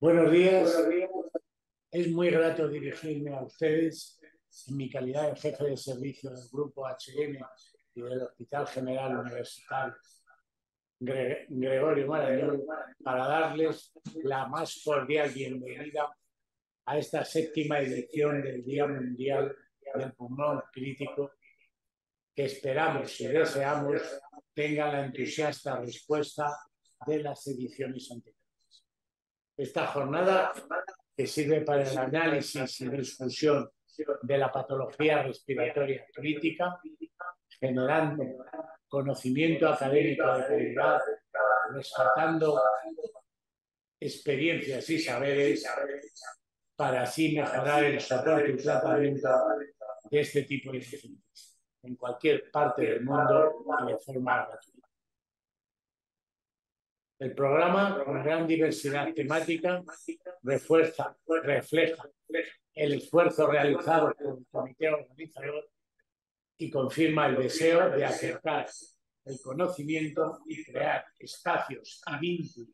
Buenos días. Es muy grato dirigirme a ustedes en mi calidad de jefe de servicio del Grupo HM y del Hospital General Universitario Gregorio Marañón para darles la más cordial bienvenida a esta séptima edición del Día Mundial del Pulmón Crítico que esperamos y deseamos tenga la entusiasta respuesta de las ediciones anteriores. Esta jornada que sirve para el análisis y discusión de la patología respiratoria crítica, generando conocimiento académico de calidad, rescatando experiencias y saberes para así mejorar el soporte y tratamiento de este tipo de pacientes en cualquier parte del mundo y de forma gratuita. El programa, con gran diversidad temática, refuerza, refleja el esfuerzo realizado por el comité organizador y confirma el deseo de acercar el conocimiento y crear espacios y vínculos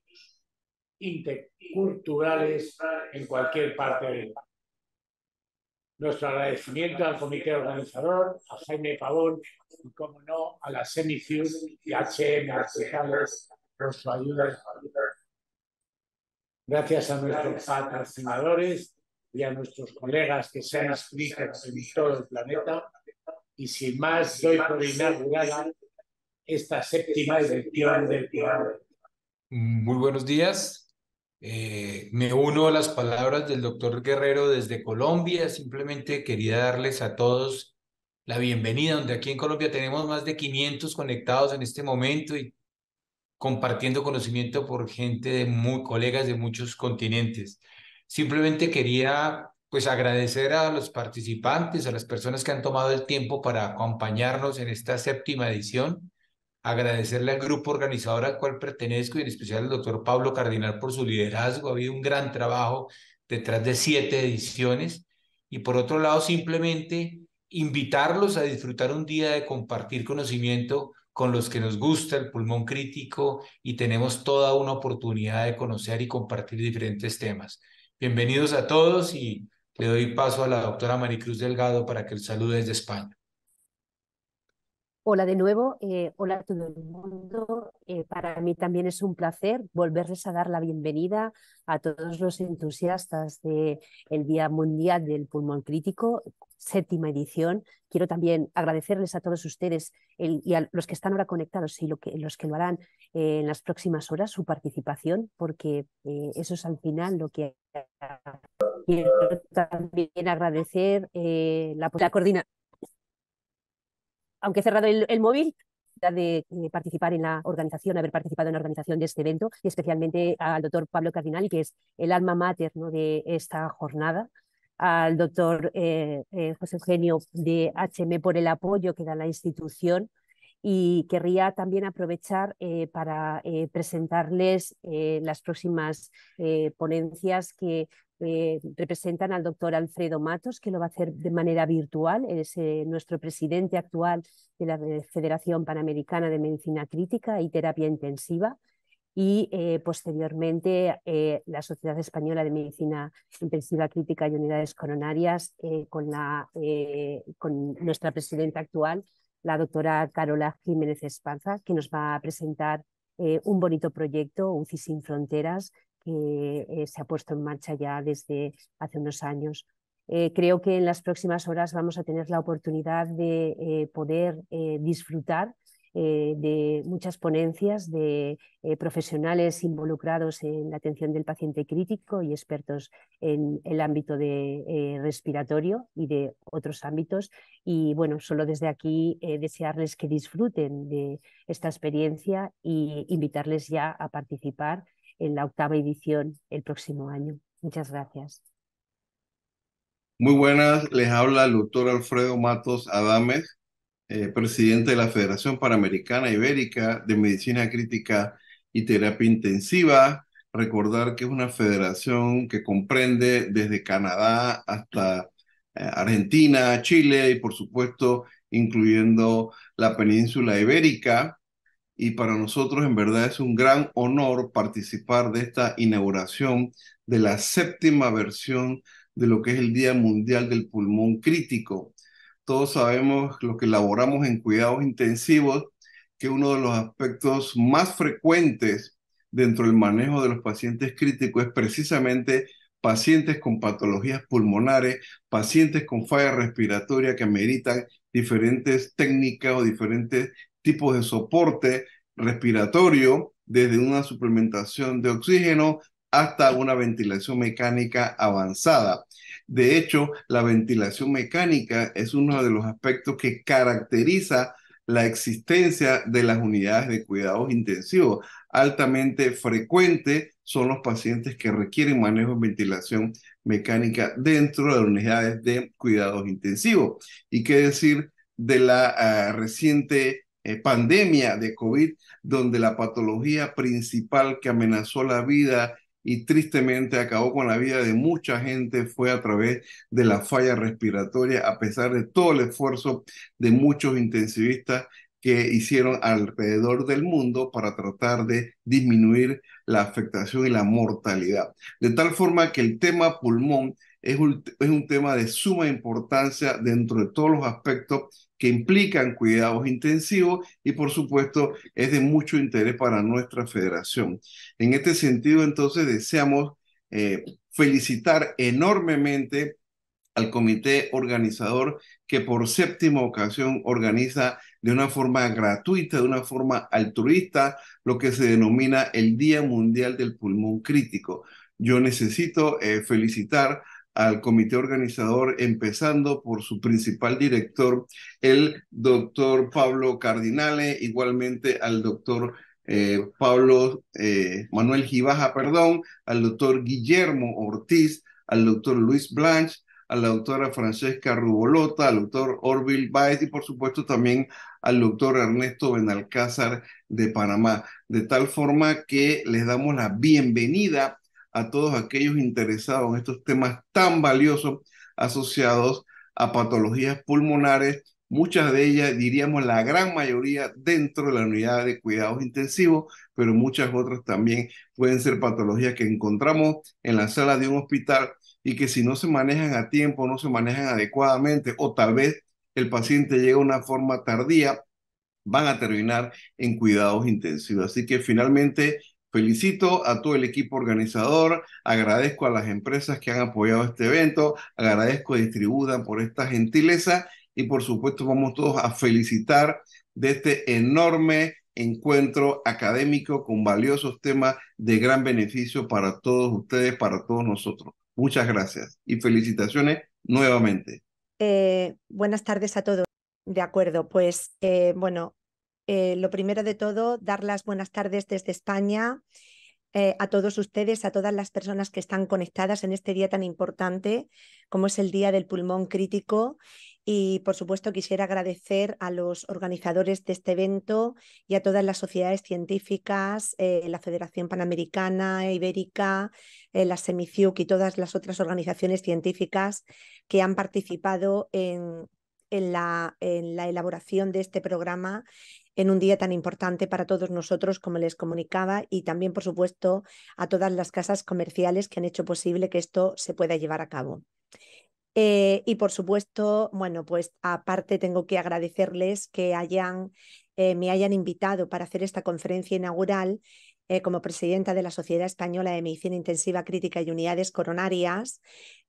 interculturales en cualquier parte del mundo. Nuestro agradecimiento al comité organizador, a Jaime Pavón y, como no, a la Semicius y a HM su ayuda. Gracias a nuestros patrocinadores y a nuestros colegas que sean han en todo el planeta. Y sin más, doy por inaugurada esta séptima edición del programa. Muy buenos días. Eh, me uno a las palabras del doctor Guerrero desde Colombia. Simplemente quería darles a todos la bienvenida, donde aquí en Colombia tenemos más de 500 conectados en este momento y compartiendo conocimiento por gente de muy colegas de muchos continentes. Simplemente quería pues agradecer a los participantes, a las personas que han tomado el tiempo para acompañarnos en esta séptima edición, agradecerle al grupo organizador al cual pertenezco y en especial al doctor Pablo Cardinal por su liderazgo. Ha habido un gran trabajo detrás de siete ediciones y por otro lado simplemente invitarlos a disfrutar un día de compartir conocimiento con los que nos gusta el pulmón crítico y tenemos toda una oportunidad de conocer y compartir diferentes temas. Bienvenidos a todos y le doy paso a la doctora Maricruz Delgado para que el salude desde España. Hola de nuevo, eh, hola a todo el mundo. Eh, para mí también es un placer volverles a dar la bienvenida a todos los entusiastas del Día Mundial del Pulmón Crítico, séptima edición. Quiero también agradecerles a todos ustedes y a los que están ahora conectados y los que lo harán eh, en las próximas horas su participación, porque eso es al final lo que... Quiero también agradecer la coordinación aunque he cerrado el, móvil, de, eh, participar en la organización, haber participado en la organización de este evento, y especialmente al doctor Pablo Cardinal, que es el alma mater ¿no? de esta jornada, al doctor eh, eh, José Eugenio de HM por el apoyo que da la institución. Y querría también aprovechar para presentarles las próximas ponencias que eh, representan al doctor Alfredo Matos, que lo va a hacer de manera virtual. Es eh, nuestro presidente actual de la Federación Panamericana de Medicina Crítica y Terapia Intensiva. Y eh, posteriormente la Sociedad Española de Medicina Intensiva Crítica y Unidades Coronarias con, la, con nuestra presidenta actual, la doctora Carola Jiménez Espanza, que nos va a presentar un bonito proyecto, UCI Sin Fronteras, que eh, se ha puesto en marcha ya desde hace unos años. Eh, creo que en las próximas horas vamos a tener la oportunidad de eh, poder disfrutar de muchas ponencias de profesionales involucrados en la atención del paciente crítico y expertos en el ámbito de respiratorio y de otros ámbitos. Y bueno, solo desde aquí desearles que disfruten de esta experiencia y invitarles ya a participar en la octava edición el próximo año. Muchas gracias. Muy buenas, les habla el doctor Alfredo Matos Adames, eh, presidente de la Federación Panamericana Ibérica de Medicina Crítica y Terapia Intensiva. Recordar que es una federación que comprende desde Canadá hasta eh, Argentina, Chile y por supuesto incluyendo la península ibérica y para nosotros en verdad es un gran honor participar de esta inauguración de la séptima versión de lo que es el Día Mundial del Pulmón Crítico. Todos sabemos, los que elaboramos en cuidados intensivos, que uno de los aspectos más frecuentes dentro del manejo de los pacientes críticos es precisamente pacientes con patologías pulmonares, pacientes con falla respiratoria que ameritan diferentes técnicas o diferentes tipos de soporte respiratorio, desde una suplementación de oxígeno hasta una ventilación mecánica avanzada. De hecho, la ventilación mecánica es uno de los aspectos que caracteriza la existencia de las unidades de cuidados intensivos. Altamente frecuente son los pacientes que requieren manejo de ventilación mecánica dentro de las unidades de cuidados intensivos. Y qué decir de la ah, reciente eh, pandemia de COVID, donde la patología principal que amenazó la vida y tristemente acabó con la vida de mucha gente fue a través de la falla respiratoria, a pesar de todo el esfuerzo de muchos intensivistas que hicieron alrededor del mundo para tratar de disminuir la afectación y la mortalidad. De tal forma que el tema pulmón es un tema de suma importancia dentro de todos los aspectos que implican cuidados intensivos y por supuesto es de mucho interés para nuestra federación. En este sentido, entonces, deseamos eh, felicitar enormemente al comité organizador que por séptima ocasión organiza de una forma gratuita, de una forma altruista, lo que se denomina el Día Mundial del Pulmón Crítico. Yo necesito eh, felicitar al comité organizador, empezando por su principal director, el doctor Pablo Cardinale, igualmente al doctor eh, Pablo eh, Manuel Gibaja, perdón, al doctor Guillermo Ortiz, al doctor Luis Blanche a la doctora Francesca Rubolota, al doctor Orville Baez y por supuesto también al doctor Ernesto Benalcázar de Panamá. De tal forma que les damos la bienvenida a todos aquellos interesados en estos temas tan valiosos asociados a patologías pulmonares, muchas de ellas, diríamos la gran mayoría, dentro de la unidad de cuidados intensivos, pero muchas otras también pueden ser patologías que encontramos en la sala de un hospital y que si no se manejan a tiempo, no se manejan adecuadamente o tal vez el paciente llega de una forma tardía, van a terminar en cuidados intensivos. Así que finalmente Felicito a todo el equipo organizador, agradezco a las empresas que han apoyado este evento, agradezco a Distribuda por esta gentileza y por supuesto vamos todos a felicitar de este enorme encuentro académico con valiosos temas de gran beneficio para todos ustedes, para todos nosotros. Muchas gracias y felicitaciones nuevamente. Eh, buenas tardes a todos. De acuerdo, pues eh, bueno, eh, lo primero de todo, dar las buenas tardes desde España eh, a todos ustedes, a todas las personas que están conectadas en este día tan importante como es el Día del Pulmón Crítico. Y por supuesto quisiera agradecer a los organizadores de este evento y a todas las sociedades científicas, eh, la Federación Panamericana, Ibérica, la SEMICIUC y todas las otras organizaciones científicas que han participado en la elaboración de este programa en un día tan importante para todos nosotros, como les comunicaba, y también, por supuesto, a todas las casas comerciales que han hecho posible que esto se pueda llevar a cabo. Eh, y por supuesto, bueno, pues aparte tengo que agradecerles que eh, me hayan invitado para hacer esta conferencia inaugural eh, como presidenta de la Sociedad Española de Medicina Intensiva Crítica y Unidades Coronarias,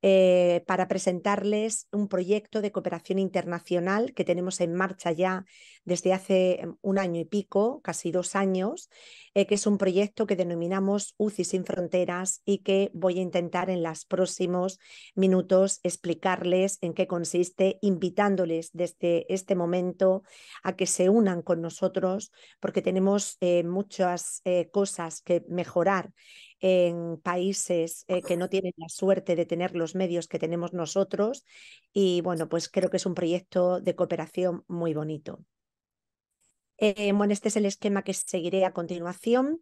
eh, para presentarles un proyecto de cooperación internacional que tenemos en marcha ya desde hace em, un año y pico, casi dos años, eh, que es un proyecto que denominamos UCI sin fronteras y que voy a intentar en los próximos minutos explicarles en qué consiste, invitándoles desde este momento a que se unan con nosotros, porque tenemos muchas cosas cosas que mejorar en países eh, que no tienen la suerte de tener los medios que tenemos nosotros. Y bueno, pues creo que es un proyecto de cooperación muy bonito. Eh, bueno, este es el esquema que seguiré a continuación.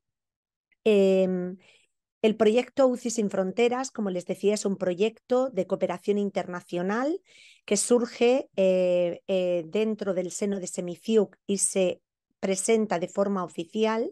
Em, el proyecto UCI sin fronteras, como les decía, es un proyecto de cooperación internacional que surge eh, dentro del seno de Semifiuc y se presenta de forma oficial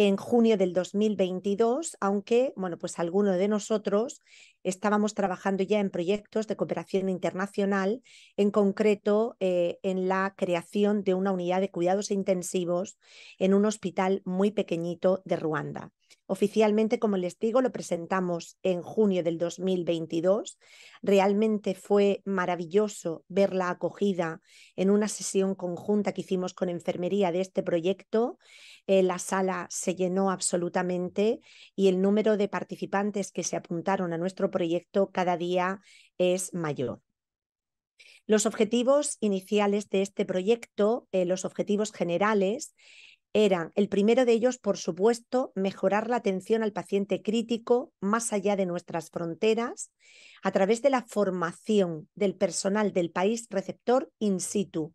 en junio del 2022, aunque, bueno, pues alguno de nosotros estábamos trabajando ya en proyectos de cooperación internacional, en concreto eh, en la creación de una unidad de cuidados intensivos en un hospital muy pequeñito de Ruanda. Oficialmente, como les digo, lo presentamos en junio del 2022. Realmente fue maravilloso ver la acogida en una sesión conjunta que hicimos con enfermería de este proyecto. Eh, la sala se llenó absolutamente y el número de participantes que se apuntaron a nuestro proyecto proyecto cada día es mayor. Los objetivos iniciales de este proyecto, eh, los objetivos generales, eran el primero de ellos, por supuesto, mejorar la atención al paciente crítico más allá de nuestras fronteras a través de la formación del personal del país receptor in situ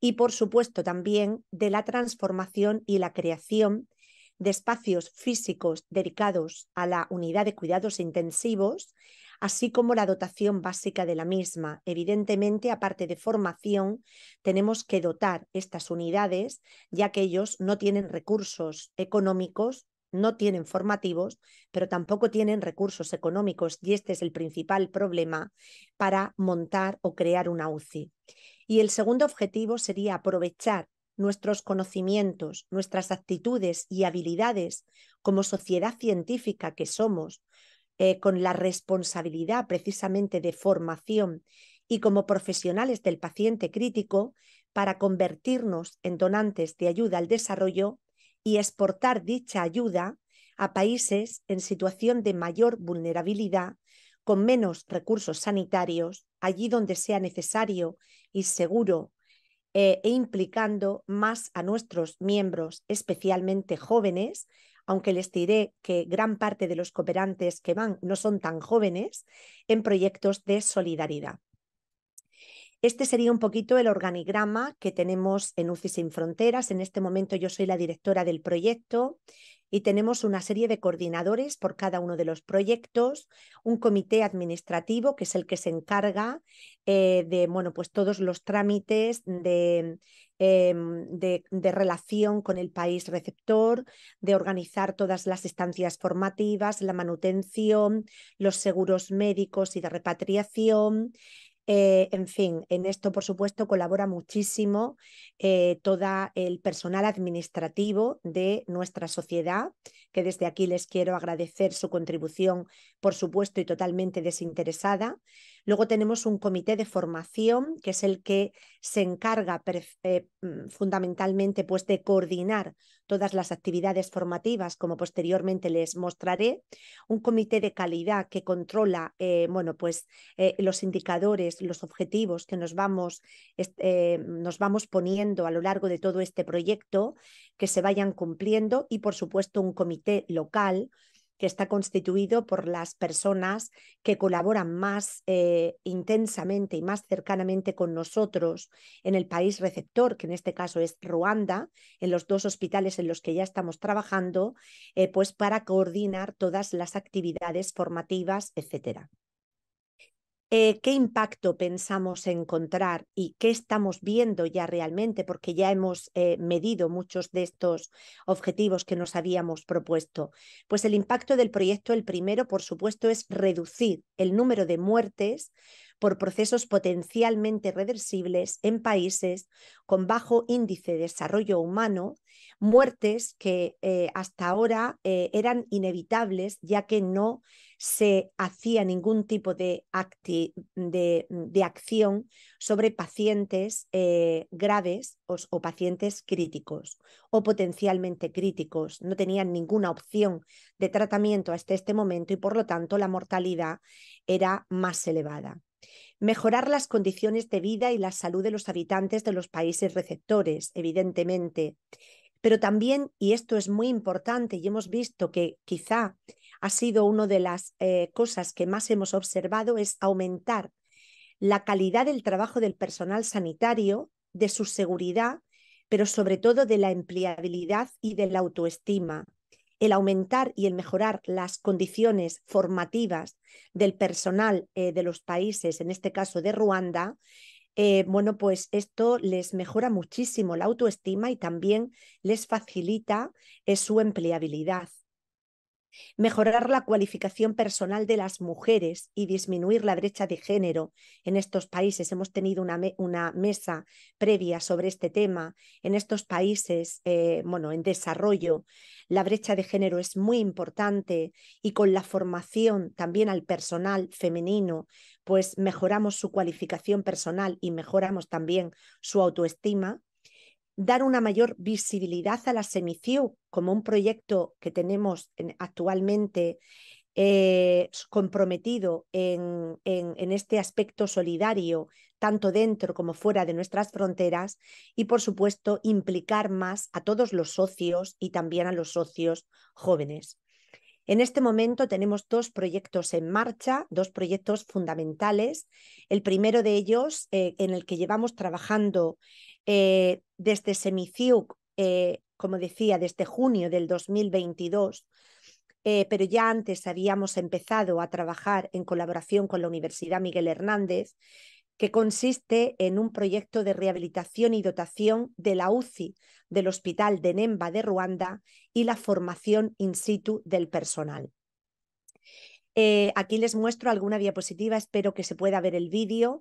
y, por supuesto, también de la transformación y la creación de espacios físicos dedicados a la unidad de cuidados intensivos, así como la dotación básica de la misma. Evidentemente, aparte de formación, tenemos que dotar estas unidades, ya que ellos no tienen recursos económicos no tienen formativos, pero tampoco tienen recursos económicos y este es el principal problema para montar o crear una UCI. Y el segundo objetivo sería aprovechar nuestros conocimientos, nuestras actitudes y habilidades como sociedad científica que somos, eh, con la responsabilidad precisamente de formación y como profesionales del paciente crítico, para convertirnos en donantes de ayuda al desarrollo y exportar dicha ayuda a países en situación de mayor vulnerabilidad, con menos recursos sanitarios, allí donde sea necesario y seguro eh, e implicando más a nuestros miembros, especialmente jóvenes, aunque les diré que gran parte de los cooperantes que van no son tan jóvenes, en proyectos de solidaridad. Este sería un poquito el organigrama que tenemos en UCI Sin Fronteras. En este momento yo soy la directora del proyecto y tenemos una serie de coordinadores por cada uno de los proyectos, un comité administrativo que es el que se encarga eh, de bueno, pues todos los trámites em, de, relación con el país receptor, de organizar todas las estancias formativas, la manutención, los seguros médicos y de repatriación, eh, en fin, en esto, por supuesto, colabora muchísimo eh, todo el personal administrativo de nuestra sociedad, que desde aquí les quiero agradecer su contribución, por supuesto, y totalmente desinteresada. Luego tenemos un comité de formación, que es el que se encarga eh, mm, fundamentalmente pues, de coordinar todas las actividades formativas, como posteriormente les mostraré. Un comité de calidad que controla eh, bueno, pues, eh, los indicadores, los objetivos que nos vamos, nos vamos poniendo a lo largo de todo este proyecto, que se vayan cumpliendo y, por supuesto, un comité local que está constituido por las personas que colaboran más eh, intensamente y más cercanamente con nosotros en el país receptor, que en este caso es Ruanda, en los dos hospitales en los que ya estamos trabajando, eh, pues para coordinar todas las actividades formativas, etcétera. Eh, qué impacto pensamos encontrar y qué estamos viendo ya realmente, porque ya hemos eh, medido muchos de estos objetivos que nos habíamos propuesto. Pues el impacto del proyecto, el primero, por supuesto, es reducir el número de muertes por procesos potencialmente reversibles en países con bajo índice de desarrollo humano, muertes que eh, hasta ahora eh, eran inevitables ya que no se hacía ningún tipo de, acción sobre pacientes eh, graves o, pacientes críticos o potencialmente críticos. No tenían ninguna opción de tratamiento hasta este momento y por lo tanto la mortalidad era más elevada. Mejorar las condiciones de vida y la salud de los habitantes de los países receptores, evidentemente. Pero también, y esto es muy importante, y hemos visto que quizá ha sido una de las eh, cosas que más hemos observado, es aumentar la calidad del trabajo del personal sanitario, de su seguridad, pero sobre todo de la empleabilidad y de la autoestima el aumentar y el mejorar las condiciones formativas del personal eh, de los países, en este caso de Ruanda, eh, bueno, pues esto les mejora muchísimo la autoestima y también les facilita eh, su empleabilidad mejorar la cualificación personal de las mujeres y disminuir la brecha de género en estos países. Hemos tenido una, mesa previa sobre este tema. En estos países, eh, bueno, en desarrollo, la brecha de género es muy importante y con la formación también al personal femenino, pues mejoramos su cualificación personal y mejoramos también su autoestima dar una mayor visibilidad a la SEMICIU como un proyecto que tenemos actualmente eh, comprometido en, este aspecto solidario, tanto dentro como fuera de nuestras fronteras, y por supuesto implicar más a todos los socios y también a los socios jóvenes. En este momento tenemos dos proyectos en marcha, dos proyectos fundamentales. El primero de ellos, eh, en el que llevamos trabajando eh, desde Semiciuc, eh, como decía, desde junio del 2022, eh, pero ya antes habíamos empezado a trabajar en colaboración con la Universidad Miguel Hernández, que consiste en un proyecto de rehabilitación y dotación de la UCI del Hospital de Nemba de Ruanda y la formación in situ del personal. aquí les muestro alguna diapositiva, espero que se pueda ver el vídeo.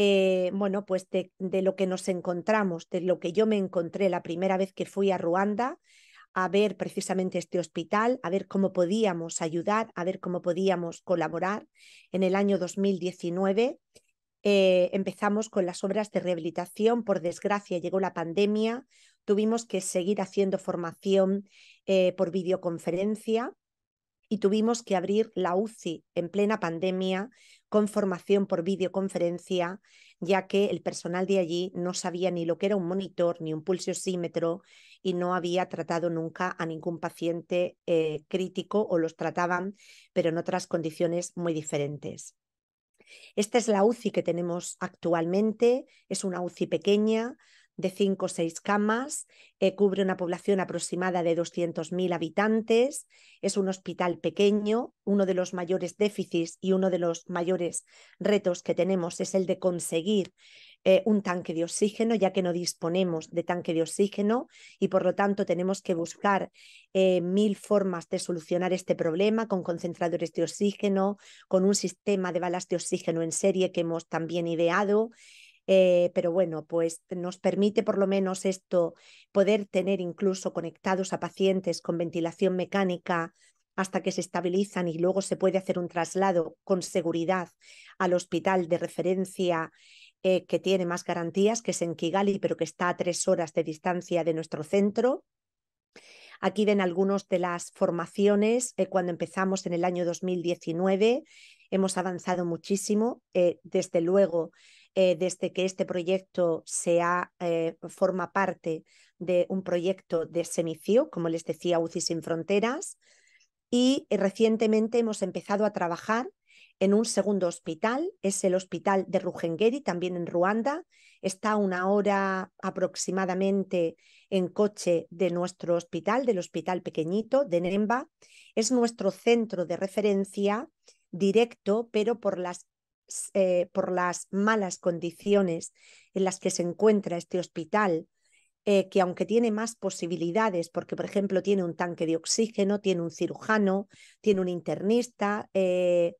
Eh, bueno, pues de, lo que nos encontramos, de lo que yo me encontré la primera vez que fui a Ruanda a ver precisamente este hospital, a ver cómo podíamos ayudar, a ver cómo podíamos colaborar. En el año 2019 eh, empezamos con las obras de rehabilitación. Por desgracia llegó la pandemia, tuvimos que seguir haciendo formación eh, por videoconferencia y tuvimos que abrir la UCI en plena pandemia con formación por videoconferencia, ya que el personal de allí no sabía ni lo que era un monitor ni un pulsiosímetro y no había tratado nunca a ningún paciente eh, crítico o los trataban, pero en otras condiciones muy diferentes. Esta es la UCI que tenemos actualmente, es una UCI pequeña, de 5 o 6 camas, eh, cubre una población aproximada de 200.000 habitantes, es un hospital pequeño, uno de los mayores déficits y uno de los mayores retos que tenemos es el de conseguir eh, un tanque de oxígeno, ya que no disponemos de tanque de oxígeno y por lo tanto tenemos que buscar eh, mil formas de solucionar este problema con concentradores de oxígeno, con un sistema de balas de oxígeno en serie que hemos también ideado. Eh, pero bueno, pues nos permite por lo menos esto poder tener incluso conectados a pacientes con ventilación mecánica hasta que se estabilizan y luego se puede hacer un traslado con seguridad al hospital de referencia eh, que tiene más garantías, que es en Kigali, pero que está a tres horas de distancia de nuestro centro. Aquí ven algunos de las formaciones. Eh, cuando empezamos en el año 2019, hemos avanzado muchísimo. desde luego, eh, desde que este proyecto sea, eh, forma parte de un proyecto de Semicio, como les decía, UCI sin fronteras, y eh, recientemente hemos empezado a trabajar en un segundo hospital, es el hospital de Rugengeri, también en Ruanda. Está a una hora aproximadamente en coche de nuestro hospital, del hospital pequeñito de Nemba. Es nuestro centro de referencia directo, pero por las eh, por las malas condiciones en las que se encuentra este hospital, eh, que aunque tiene más posibilidades, porque por ejemplo tiene un tanque de oxígeno, tiene un cirujano, tiene un internista, eh,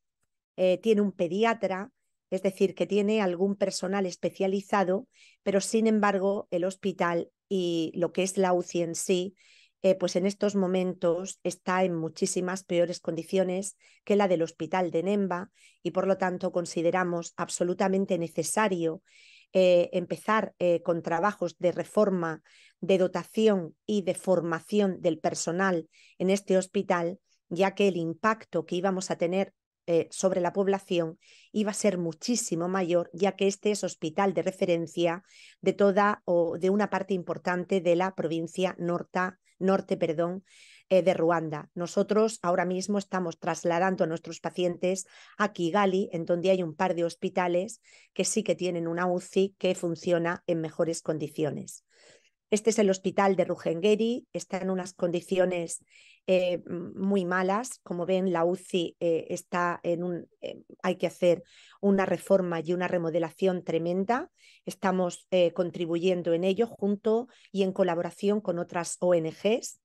tiene un pediatra, es decir, que tiene algún personal especializado, pero sin embargo el hospital y lo que es la UCI en sí eh, pues en estos momentos está en muchísimas peores condiciones que la del hospital de Nemba y por lo tanto consideramos absolutamente necesario eh, empezar eh, con trabajos de reforma, de dotación y de formación del personal en este hospital, ya que el impacto que íbamos a tener eh, sobre la población iba a ser muchísimo mayor, ya que este es hospital de referencia de toda o de una parte importante de la provincia norta, norte perdón, eh, de Ruanda. Nosotros ahora mismo estamos trasladando a nuestros pacientes a Kigali, en donde hay un par de hospitales que sí que tienen una UCI que funciona en mejores condiciones. Este es el hospital de Rugengeri, está en unas condiciones eh, muy malas. Como ven, la UCI eh, está en un, eh, hay que hacer una reforma y una remodelación tremenda. Estamos contribuyendo en ello junto y en colaboración con otras ONGs.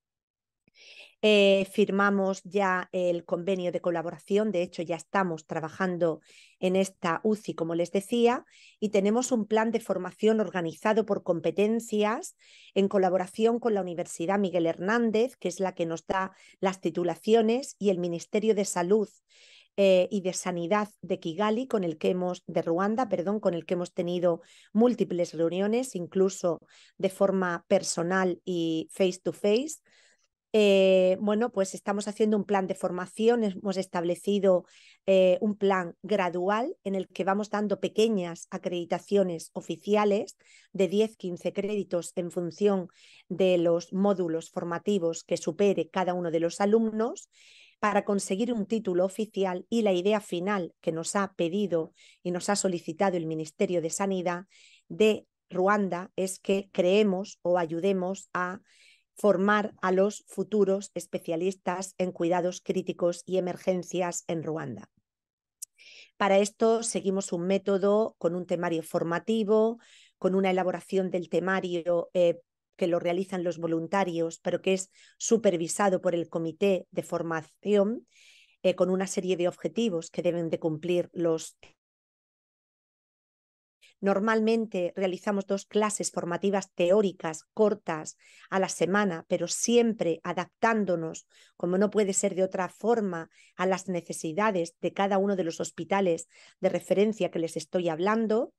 Eh, firmamos ya el convenio de colaboración, de hecho ya estamos trabajando en esta UCI, como les decía, y tenemos un plan de formación organizado por competencias en colaboración con la Universidad Miguel Hernández, que es la que nos da las titulaciones, y el Ministerio de Salud eh, y de Sanidad de Kigali, con el que hemos, de Ruanda, perdón, con el que hemos tenido múltiples reuniones, incluso de forma personal y face to face eh, bueno, pues estamos haciendo un plan de formación, hemos establecido eh, un plan gradual en el que vamos dando pequeñas acreditaciones oficiales de 10-15 créditos en función de los módulos formativos que supere cada uno de los alumnos para conseguir un título oficial y la idea final que nos ha pedido y nos ha solicitado el Ministerio de Sanidad de Ruanda es que creemos o ayudemos a formar a los futuros especialistas en cuidados críticos y emergencias en Ruanda. Para esto seguimos un método con un temario formativo, con una elaboración del temario eh, que lo realizan los voluntarios, pero que es supervisado por el comité de formación, eh, con una serie de objetivos que deben de cumplir los Normalmente realizamos dos clases formativas teóricas cortas a la semana, pero siempre adaptándonos, como no puede ser de otra forma, a las necesidades de cada uno de los hospitales de referencia que les estoy hablando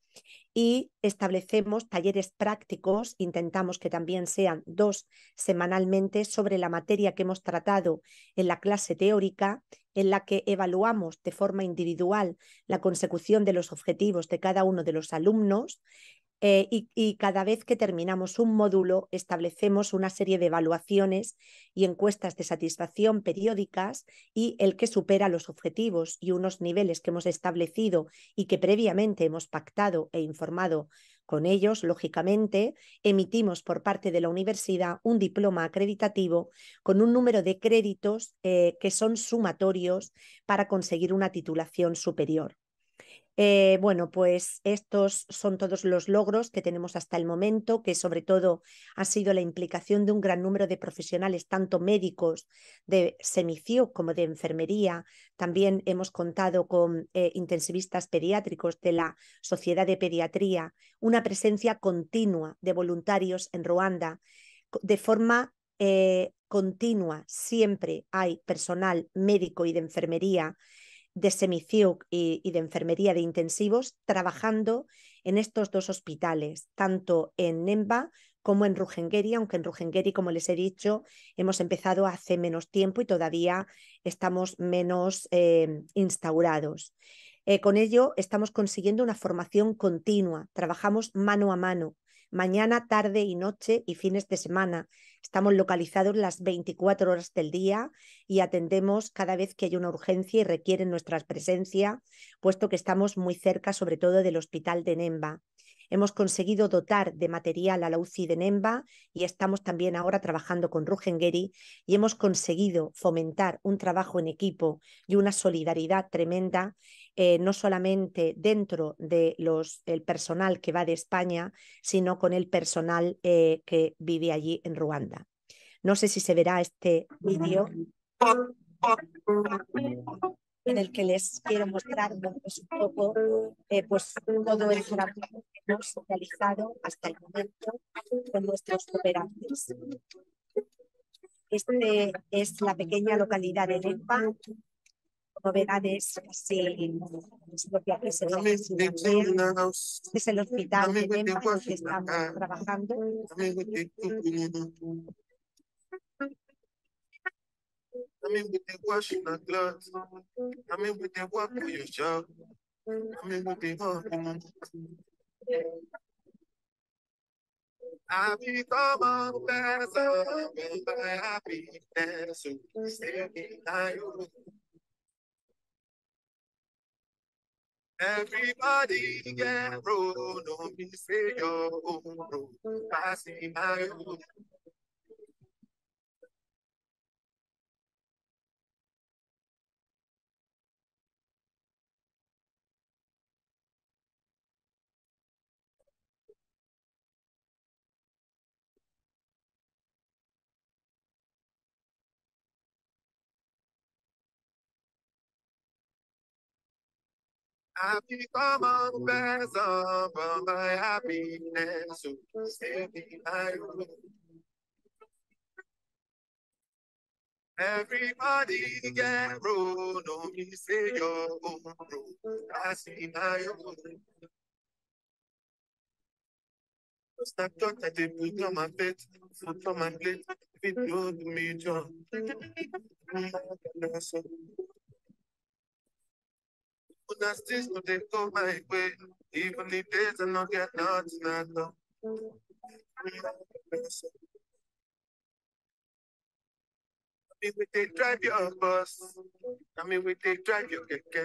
y establecemos talleres prácticos, intentamos que también sean dos semanalmente sobre la materia que hemos tratado en la clase teórica, en la que evaluamos de forma individual la consecución de los objetivos de cada uno de los alumnos eh, y, cada vez que terminamos un módulo establecemos una serie de evaluaciones y encuestas de satisfacción periódicas y el que supera los objetivos y unos niveles que hemos establecido y que previamente hemos pactado e informado con ellos, lógicamente, emitimos por parte de la universidad un diploma acreditativo con un número de créditos eh, que son sumatorios para conseguir una titulación superior. Eh, bueno, pues estos son todos los logros que tenemos hasta el momento, que sobre todo ha sido la implicación de un gran número de profesionales, tanto médicos de semicio como de enfermería. También hemos contado con eh, intensivistas pediátricos de la Sociedad de Pediatría, una presencia continua de voluntarios en Ruanda, de forma eh, continua. Siempre hay personal médico y de enfermería de Semiciuc y, de enfermería de intensivos trabajando en estos dos hospitales, tanto en Nemba como en rujengeri aunque en Rujengeri, como les he dicho, hemos empezado hace menos tiempo y todavía estamos menos eh, instaurados. Eh, con ello estamos consiguiendo una formación continua, trabajamos mano a mano, mañana, tarde y noche y fines de semana. Estamos localizados las 24 horas del día y atendemos cada vez que hay una urgencia y requieren nuestra presencia, puesto que estamos muy cerca, sobre todo del Hospital de Nemba. Hemos conseguido dotar de material a la UCI de Nemba y estamos también ahora trabajando con RUGENGUERI y hemos conseguido fomentar un trabajo en equipo y una solidaridad tremenda, eh, no solamente dentro del personal que va de España, sino con el personal eh, que vive allí en Ruanda. No sé si se verá este vídeo en el que les quiero mostrar pues, un poco eh, pues, todo el trabajo que hemos realizado hasta el momento con nuestros operantes. Este es la pequeña localidad de Lempa. Novedades pues, verán, es este Es el hospital de Lempa que estamos trabajando. I mean, we dey wash na cloth. I in with the work for your job. I in with the work. I become a vessel with my happiness. So stay in my own. Everybody get road, don't be say your own road, passing my own. happy summer best of my happiness. Everybody get roll, oh, no me say your own I see my own. Snapshot I did put on my bed, put on my plate, video to me, John. But I still know they go my way. Even the days I don't get nothing I know. I mean, we they drive your bus. I mean, we they drive your keke.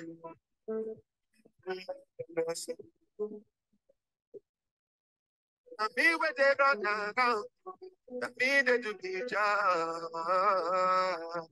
I mean, when they run around, I mean, they do the job.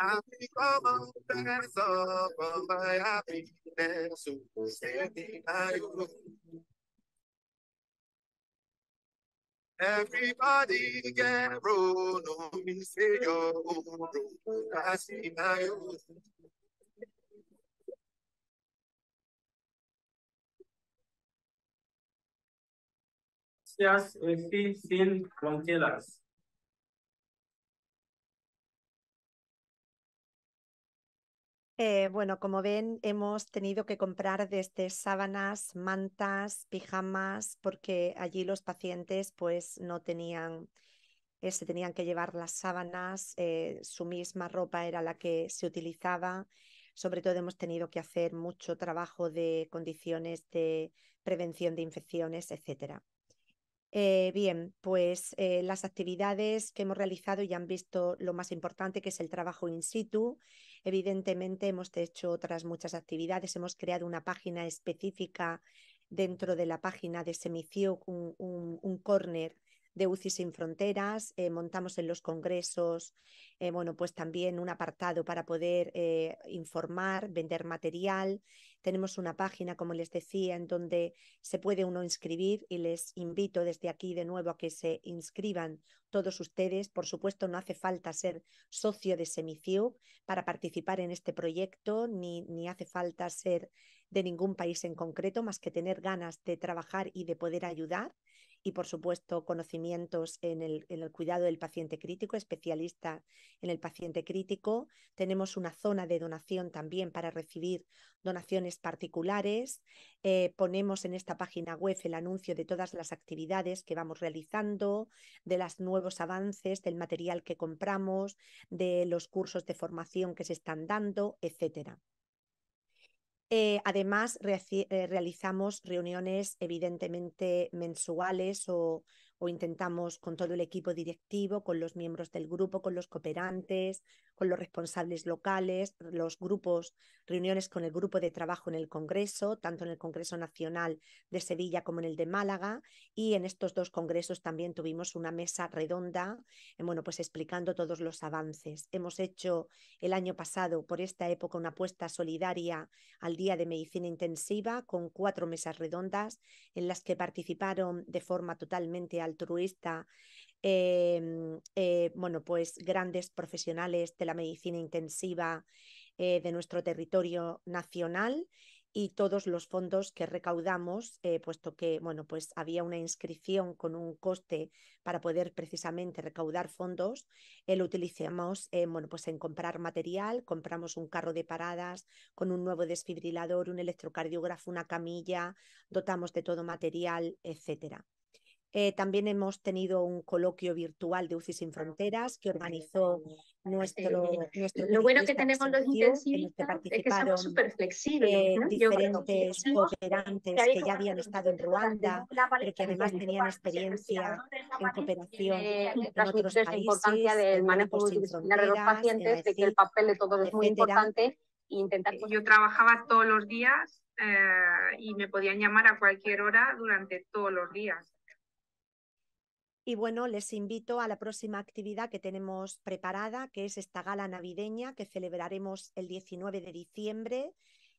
I think of all that's all from my happiness. So standing by you. Everybody get roll on me, say your own I see my own. Yes, we see sin containers. Eh, bueno, como ven, hemos tenido que comprar desde sábanas, mantas, pijamas, porque allí los pacientes pues no tenían, eh, se tenían que llevar las sábanas, eh, su misma ropa era la que se utilizaba. Sobre todo hemos tenido que hacer mucho trabajo de condiciones de prevención de infecciones, etcétera. Eh, bien, pues eh, las actividades que hemos realizado ya han visto lo más importante, que es el trabajo in situ. Evidentemente hemos hecho otras muchas actividades, hemos creado una página específica dentro de la página de Semicio, un, un, un corner de UCI sin fronteras, eh, montamos en los congresos, eh, bueno, pues también un apartado para poder eh, informar, vender material. Tenemos una página, como les decía, en donde se puede uno inscribir y les invito desde aquí de nuevo a que se inscriban todos ustedes. Por supuesto, no hace falta ser socio de SEMICIU para participar en este proyecto, ni, ni hace falta ser de ningún país en concreto, más que tener ganas de trabajar y de poder ayudar y, por supuesto, conocimientos en el, cuidado del paciente crítico, especialista en el paciente crítico. Tenemos una zona de donación también para recibir donaciones particulares. Eh, ponemos en esta página web el anuncio de todas las actividades que vamos realizando, de los nuevos avances, del material que compramos, de los cursos de formación que se están dando, etcétera. Eh, además, eh, realizamos reuniones evidentemente mensuales o, intentamos con todo el equipo directivo, con los miembros del grupo, con los cooperantes, con los responsables locales, los grupos, reuniones con el grupo de trabajo en el Congreso, tanto en el Congreso Nacional de Sevilla como en el de Málaga, y en estos dos congresos también tuvimos una mesa redonda, eh, bueno, pues explicando todos los avances. Hemos hecho el año pasado, por esta época, una apuesta solidaria al Día de Medicina Intensiva con cuatro mesas redondas en las que participaron de forma totalmente altruista Em, eh, bueno, pues grandes profesionales de la medicina intensiva eh, de nuestro territorio nacional y todos los fondos que recaudamos, eh, puesto que bueno, pues había una inscripción con un coste para poder precisamente recaudar fondos, lo utilizamos bueno, pues en comprar material, compramos un carro de paradas con un nuevo desfibrilador, un electrocardiógrafo, una camilla, dotamos de todo material, etcétera. Eh, también hemos tenido un coloquio virtual de UCI Sin ah, Fronteras que organizó nuestro. Eh, nuestro lo bueno que tenemos los intensivistas que es que flexibles. Eh, diferentes cooperantes que, ya habían estado en Ruanda, pero que además tenían ah, experiencia en cooperación eh, La e importancia del manejo pues, de los pacientes, de que el papel de todos es muy importante. E intentar... Pues yo trabajaba todos los días y me podían llamar a cualquier hora durante todos los días. Y bueno, les invito a la próxima actividad que tenemos preparada, que es esta gala navideña que celebraremos el 19 de diciembre.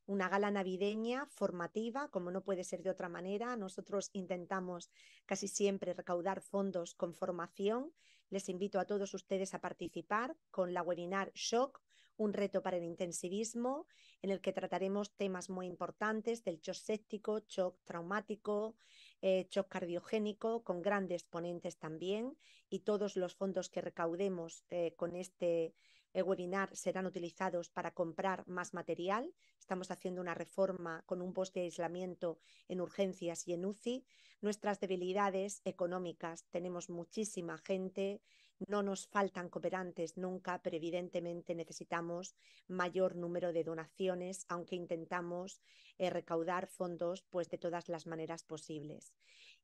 Una gala navideña formativa, como no puede ser de otra manera. Nosotros intentamos casi siempre recaudar fondos con formación. Les invito a todos ustedes a participar con la webinar Shock, un reto para el intensivismo, en el que trataremos temas muy importantes del shock séptico, shock traumático, hecho eh, cardiogénico, con grandes ponentes también, y todos los fondos que recaudemos eh, con este eh, webinar serán utilizados para comprar más material. Estamos haciendo una reforma con un post de aislamiento en urgencias y en UCI. Nuestras debilidades económicas, tenemos muchísima gente no nos faltan cooperantes nunca, pero evidentemente necesitamos mayor número de donaciones, aunque intentamos eh, recaudar fondos pues, de todas las maneras posibles.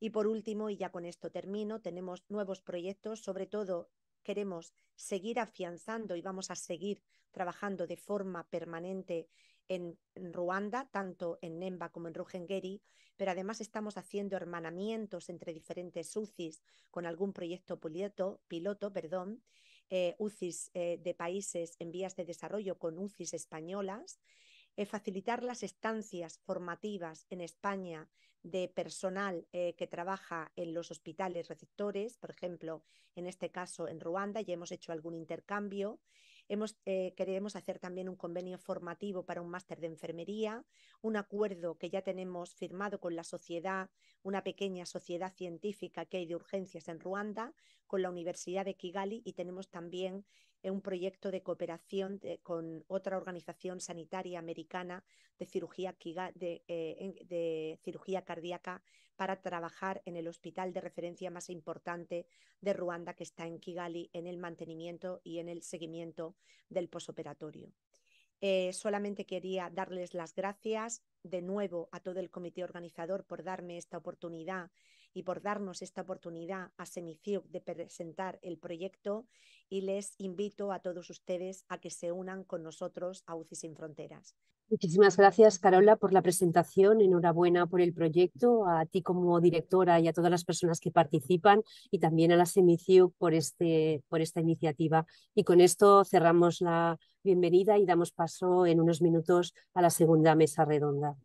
Y por último, y ya con esto termino, tenemos nuevos proyectos, sobre todo queremos seguir afianzando y vamos a seguir trabajando de forma permanente en, Ruanda, tanto en Nemba como en Rujengeri, pero además estamos haciendo hermanamientos entre diferentes UCIs con algún proyecto piloto, piloto perdón, eh, UCIs eh, de países en vías de desarrollo con UCIs españolas, eh, facilitar las estancias formativas en España de personal que trabaja en los hospitales receptores, por ejemplo, en este caso en Ruanda, ya hemos hecho algún intercambio, eh, queremos hacer también un convenio formativo para un máster de enfermería, un acuerdo que ya tenemos firmado con la sociedad, una pequeña sociedad científica que hay de urgencias en Ruanda, con la Universidad de Kigali y tenemos también un proyecto de cooperación eh, con otra organización sanitaria americana de cirugía, eh, cirugía cardíaca para trabajar en el hospital de referencia más importante de Ruanda que está en Kigali en el mantenimiento y en el seguimiento del posoperatorio. Eh, solamente quería darles las gracias de nuevo a todo el comité organizador por darme esta oportunidad y por darnos esta oportunidad a SEMICIUC de presentar el proyecto y les invito a todos ustedes a que se unan con nosotros a UCI Sin Fronteras. Muchísimas gracias, Carola, por la presentación. Enhorabuena por el proyecto, a ti como directora y a todas las personas que participan y también a la SEMICIUC por, este, por esta iniciativa. Y con esto cerramos la bienvenida y damos paso en unos minutos a la segunda mesa redonda.